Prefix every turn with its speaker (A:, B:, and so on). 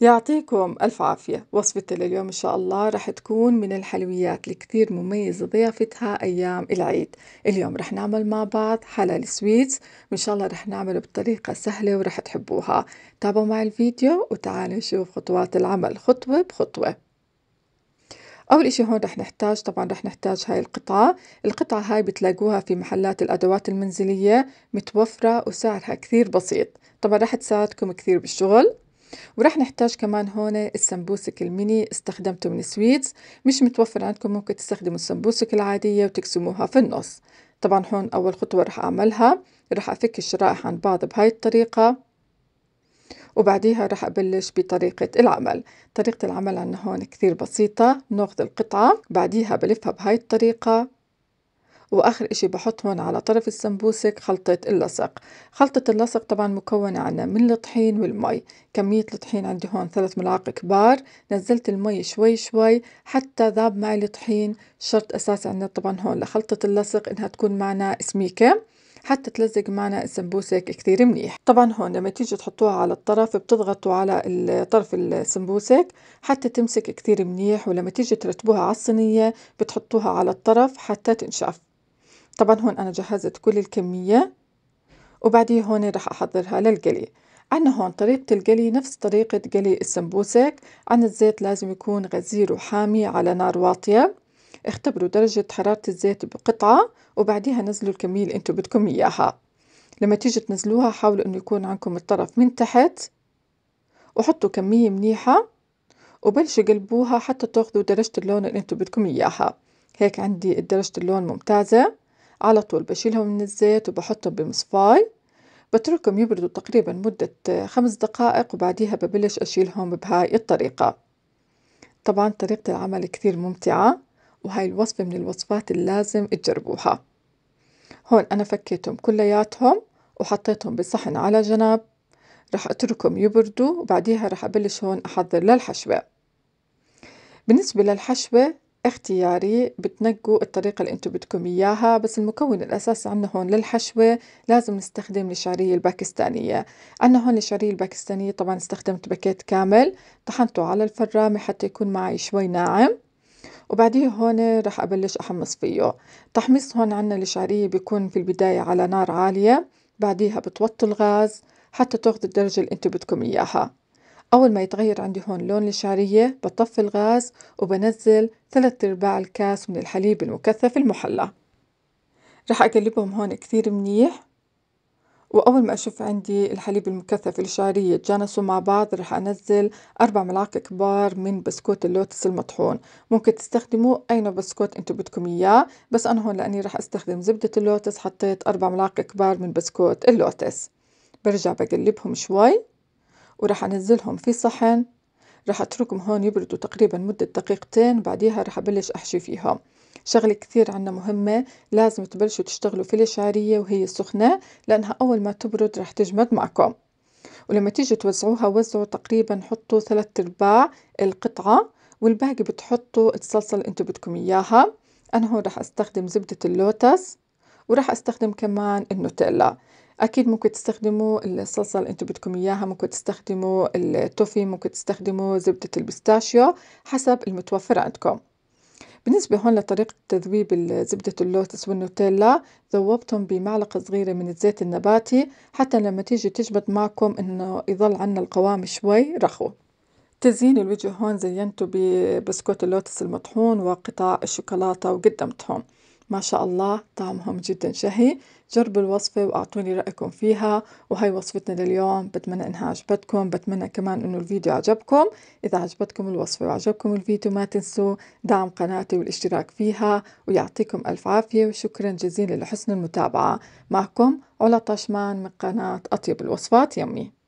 A: يعطيكم ألف عافية وصفتي لليوم إن شاء الله رح تكون من الحلويات اللي مميزة ضيافتها أيام العيد اليوم رح نعمل مع بعض حلال سويتس وإن شاء الله رح نعمله بطريقة سهلة ورح تحبوها تابعوا مع الفيديو وتعالوا نشوف خطوات العمل خطوة بخطوة اول اشي هون رح نحتاج طبعا رح نحتاج هاي القطعة القطعة هاي بتلاقوها في محلات الادوات المنزلية متوفرة وسعرها كثير بسيط طبعا رح تساعدكم كثير بالشغل ورح نحتاج كمان هون السمبوسك الميني استخدمته من سويتس مش متوفر عندكم ممكن تستخدموا السمبوسك العادية وتقسموها في النص طبعا هون أول خطوة رح أعملها رح أفك الشرائح عن بعض بهاي الطريقة وبعديها رح أبلش بطريقة العمل طريقة العمل عنا هون كثير بسيطة ناخذ القطعة بعديها بلفها بهاي الطريقة واخر اشي بحطهم على طرف السمبوسك خلطة اللصق خلطة اللصق طبعا مكونة عنا من الطحين والمي كمية الطحين عندي هون ثلاث ملاعق كبار نزلت المي شوي شوي حتى ذاب معي الطحين شرط اساسي عندنا طبعا هون لخلطة اللصق انها تكون معنا سميكة حتى تلزق معنا السمبوسك كثير منيح طبعا هون لما تيجي تحطوها على الطرف بتضغطوا على طرف السمبوسك حتى تمسك كثير منيح ولما تيجي ترتبوها على الصينية بتحطوها على الطرف حتى تنشف طبعا هون أنا جهزت كل الكمية وبعديه هون راح أحضرها للقلي عنا هون طريقة القلي نفس طريقة قلي السمبوسك عن الزيت لازم يكون غزير وحامي على نار واطية اختبروا درجة حرارة الزيت بقطعة وبعديها نزلوا الكمية اللي انتو بدكم اياها لما تيجي تنزلوها حاولوا انه يكون عندكم الطرف من تحت وحطوا كمية منيحة وبلشوا قلبوها حتى تاخذوا درجة اللون اللي انتو بدكم اياها هيك عندي درجة اللون ممتازة على طول بشيلهم من الزيت وبحطهم بمصفاي بتركهم يبردوا تقريبا مدة خمس دقائق وبعديها ببلش أشيلهم بهاي الطريقة طبعا طريقة العمل كثير ممتعة وهاي الوصفة من الوصفات اللي لازم تجربوها هون أنا فكيتهم كلياتهم وحطيتهم بصحن على جنب رح أتركهم يبردوا وبعديها رح أبلش هون أحضر للحشوة بالنسبة للحشوة اختياري بتنقوا الطريقة اللي انتو بدكم إياها بس المكون الأساسي عنا هون للحشوة لازم نستخدم الشعرية الباكستانية، عنا هون الشعرية الباكستانية طبعا استخدمت باكيت كامل طحنته على الفرامة حتى يكون معي شوي ناعم، وبعديه هون راح أبلش أحمص فيه، تحميص هون عنا الشعرية بيكون في البداية على نار عالية بعديها بتوطي الغاز حتى تاخذ الدرجة اللي انتو بدكم إياها. أول ما يتغير عندي هون لون الشعرية بطفي الغاز وبنزل ثلاث أرباع الكاس من الحليب المكثف المحلى رح أقلبهم هون كتير منيح وأول ما أشوف عندي الحليب المكثف الشعرية تجانسوا مع بعض رح أنزل أربع ملاعق كبار من بسكوت اللوتس المطحون ممكن تستخدموا أي نوع بسكوت أنتوا بدكم إياه بس أنا هون لأني رح أستخدم زبدة اللوتس حطيت أربع ملاعق كبار من بسكوت اللوتس برجع بقلبهم شوي وراح أنزلهم في صحن راح أتركهم هون يبردوا تقريبا مدة دقيقتين بعديها راح أبلش أحشي فيهم شغلة كثير عنا مهمة لازم تبلشوا تشتغلوا في الشعرية وهي سخنة لأنها أول ما تبرد راح تجمد معكم ولما تيجوا توزعوها وزعوا تقريبا حطوا ثلاثة أرباع القطعة والباقي بتحطوا الصلصة اللي انتو بدكم إياها أنا هون راح أستخدم زبدة اللوتس وراح أستخدم كمان النوتيلا أكيد ممكن تستخدموا الصلصة اللي انتم بدكم إياها ممكن تستخدموا التوفي ممكن تستخدموا زبدة البستاشيو حسب المتوفر عندكم بالنسبة هون لطريقة تذويب زبدة اللوتس والنوتيلا ذوبتهم بمعلقة صغيرة من الزيت النباتي حتى لما تيجي تجبد معكم إنه يظل عنا القوام شوي رخو تزيين الوجه هون زينته ببسكوت اللوتس المطحون وقطع الشوكولاتة وقدمتهم ما شاء الله طعمهم جدا شهي جربوا الوصفة وأعطوني رأيكم فيها وهي وصفتنا لليوم بتمنى إنها عجبتكم بتمنى كمان إنه الفيديو عجبكم إذا عجبتكم الوصفة وعجبكم الفيديو ما تنسوا دعم قناتي والاشتراك فيها ويعطيكم ألف عافية وشكرا جزيلا لحسن المتابعة معكم علا طشمان من قناة أطيب الوصفات يمي